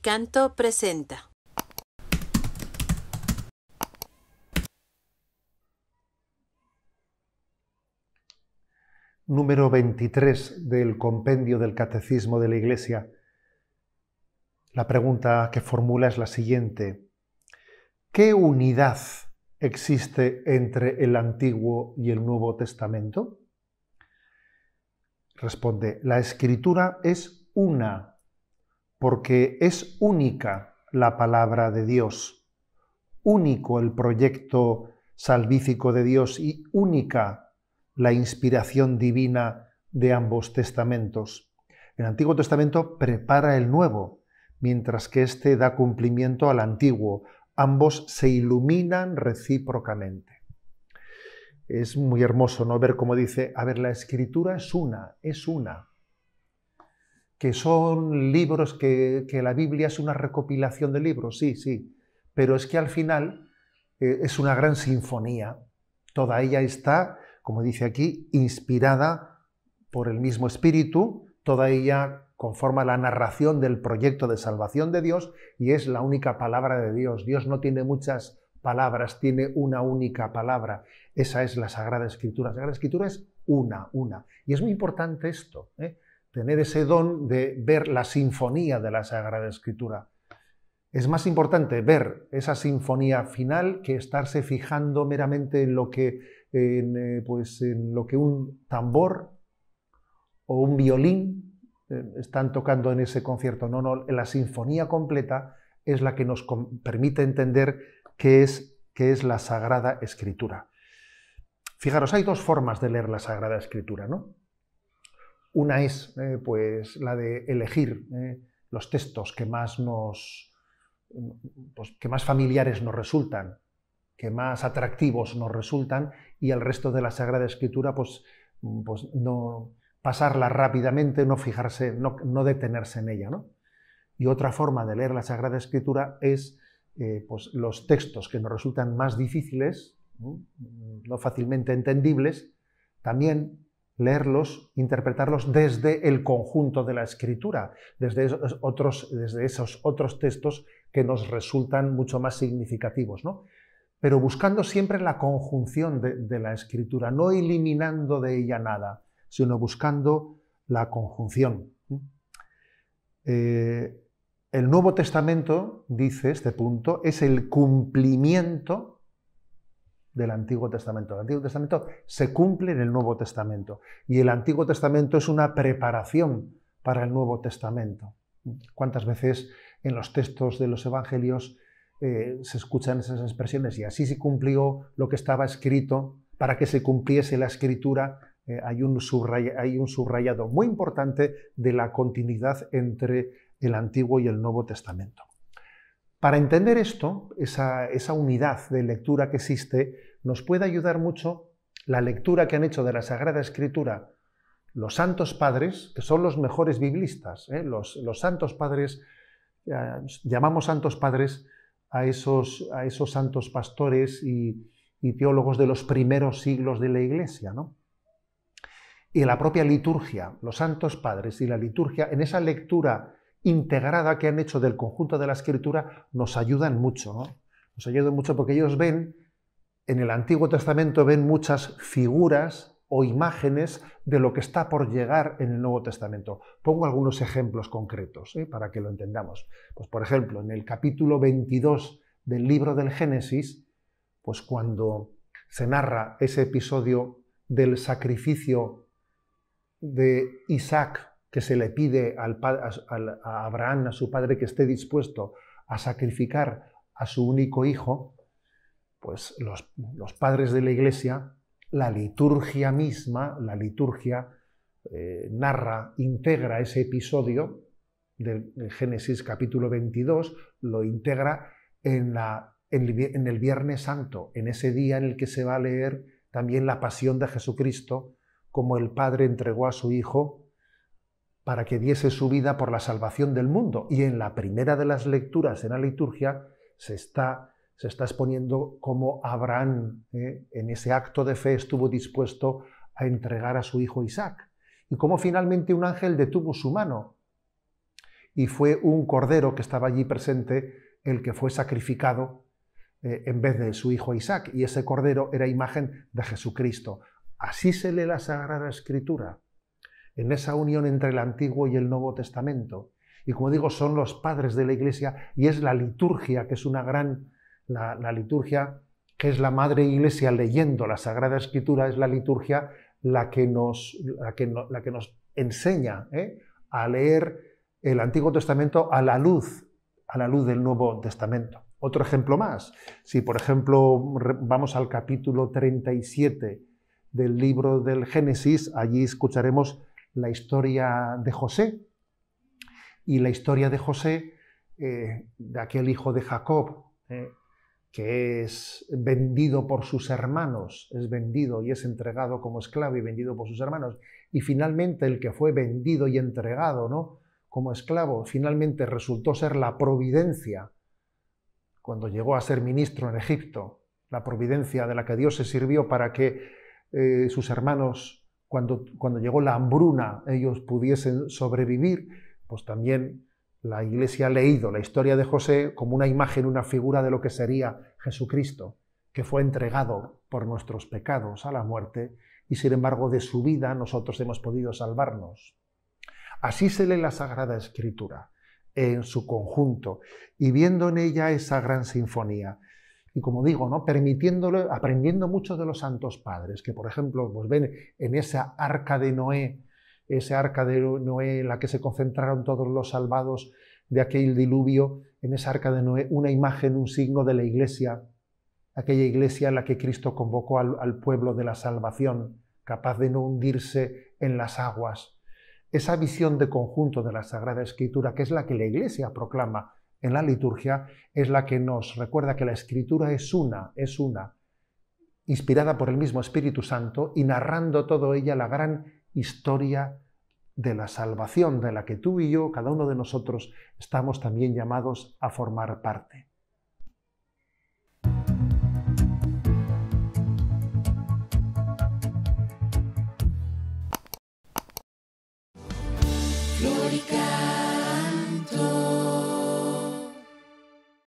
Canto presenta. Número 23 del compendio del Catecismo de la Iglesia. La pregunta que formula es la siguiente. ¿Qué unidad existe entre el Antiguo y el Nuevo Testamento? Responde, la escritura es una porque es única la palabra de Dios, único el proyecto salvífico de Dios y única la inspiración divina de ambos testamentos. El Antiguo Testamento prepara el Nuevo, mientras que éste da cumplimiento al Antiguo. Ambos se iluminan recíprocamente. Es muy hermoso no ver cómo dice, a ver, la escritura es una, es una que son libros, que, la Biblia es una recopilación de libros, sí, sí, pero es que al final eh, es una gran sinfonía. Toda ella está, como dice aquí, inspirada por el mismo espíritu, toda ella conforma la narración del proyecto de salvación de Dios y es la única palabra de Dios. Dios no tiene muchas palabras, tiene una única palabra. Esa es la Sagrada Escritura. La Sagrada Escritura es una, una. Y es muy importante esto. ¿eh? tener ese don de ver la sinfonía de la Sagrada Escritura. Es más importante ver esa sinfonía final que estarse fijando meramente en lo que, en, eh, pues, en lo que un tambor o un violín eh, están tocando en ese concierto. No, no, la sinfonía completa es la que nos permite entender qué es, qué es la Sagrada Escritura. Fijaros, hay dos formas de leer la Sagrada Escritura, ¿no? Una es eh, pues, la de elegir eh, los textos que más, nos, pues, que más familiares nos resultan, que más atractivos nos resultan, y el resto de la Sagrada Escritura, pues, pues no pasarla rápidamente, no fijarse, no, detenerse en ella. Y otra forma de leer la Sagrada Escritura es eh, pues, los textos que nos resultan más difíciles, no fácilmente entendibles, también leerlos, interpretarlos desde el conjunto de la escritura, desde esos otros, desde esos otros textos que nos resultan mucho más significativos, ¿no? pero buscando siempre la conjunción de, la escritura, no eliminando de ella nada, sino buscando la conjunción. Eh, el Nuevo Testamento, dice este punto, es el cumplimiento del Antiguo Testamento. El Antiguo Testamento se cumple en el Nuevo Testamento y el Antiguo Testamento es una preparación para el Nuevo Testamento. ¿Cuántas veces en los textos de los Evangelios eh, se escuchan esas expresiones? Y así se cumplió lo que estaba escrito para que se cumpliese la escritura. Eh, hay, un hay un subrayado muy importante de la continuidad entre el Antiguo y el Nuevo Testamento. Para entender esto, esa, unidad de lectura que existe, nos puede ayudar mucho la lectura que han hecho de la Sagrada Escritura los santos padres, que son los mejores biblistas. ¿eh? Los, santos padres, llamamos santos padres a esos, a esos santos pastores y, teólogos de los primeros siglos de la Iglesia. ¿no? Y la propia liturgia, los santos padres y la liturgia, en esa lectura integrada que han hecho del conjunto de la escritura nos ayudan mucho. Nos ayudan mucho porque ellos ven, en el Antiguo Testamento ven muchas figuras o imágenes de lo que está por llegar en el Nuevo Testamento. Pongo algunos ejemplos concretos ¿eh? para que lo entendamos. Pues, por ejemplo, en el capítulo 22 del libro del Génesis, pues cuando se narra ese episodio del sacrificio de Isaac que se le pide a, Abraham, a su padre, que esté dispuesto a sacrificar a su único hijo, pues los, padres de la Iglesia, la liturgia misma, la liturgia eh, narra, integra ese episodio del Génesis capítulo 22, lo integra en, en, el Viernes Santo, en ese día en el que se va a leer también la pasión de Jesucristo, como el Padre entregó a su Hijo para que diese su vida por la salvación del mundo. Y en la primera de las lecturas en la liturgia se está, se está exponiendo cómo Abraham eh, en ese acto de fe estuvo dispuesto a entregar a su hijo Isaac y cómo finalmente un ángel detuvo su mano. Y fue un cordero que estaba allí presente el que fue sacrificado eh, en vez de su hijo Isaac. Y ese cordero era imagen de Jesucristo. Así se lee la Sagrada Escritura en esa unión entre el Antiguo y el Nuevo Testamento. Y como digo, son los padres de la Iglesia y es la liturgia, que es una gran, la, liturgia que es la Madre Iglesia leyendo la Sagrada Escritura, es la liturgia la que nos, que nos enseña ¿eh? a leer el Antiguo Testamento a la luz, a la luz del Nuevo Testamento. Otro ejemplo más, si por ejemplo vamos al capítulo 37 del libro del Génesis, allí escucharemos la historia de José. Y la historia de José, eh, de aquel hijo de Jacob, eh, que es vendido por sus hermanos, es vendido y es entregado como esclavo y vendido por sus hermanos. Y finalmente el que fue vendido y entregado ¿no? como esclavo, finalmente resultó ser la providencia, cuando llegó a ser ministro en Egipto, la providencia de la que Dios se sirvió para que eh, sus hermanos cuando, llegó la hambruna ellos pudiesen sobrevivir, pues también la Iglesia ha leído la historia de José como una imagen, una figura de lo que sería Jesucristo, que fue entregado por nuestros pecados a la muerte y sin embargo de su vida nosotros hemos podido salvarnos. Así se lee la Sagrada Escritura en su conjunto y viendo en ella esa gran sinfonía, y como digo, ¿no? permitiéndolo, aprendiendo mucho de los santos padres, que por ejemplo, pues ven en esa arca de Noé, ese arca de Noé en la que se concentraron todos los salvados de aquel diluvio, en esa arca de Noé, una imagen, un signo de la iglesia, aquella iglesia en la que Cristo convocó al pueblo de la salvación, capaz de no hundirse en las aguas. Esa visión de conjunto de la Sagrada Escritura, que es la que la Iglesia proclama en la liturgia es la que nos recuerda que la escritura es una, es una, inspirada por el mismo Espíritu Santo y narrando todo ella la gran historia de la salvación de la que tú y yo, cada uno de nosotros, estamos también llamados a formar parte.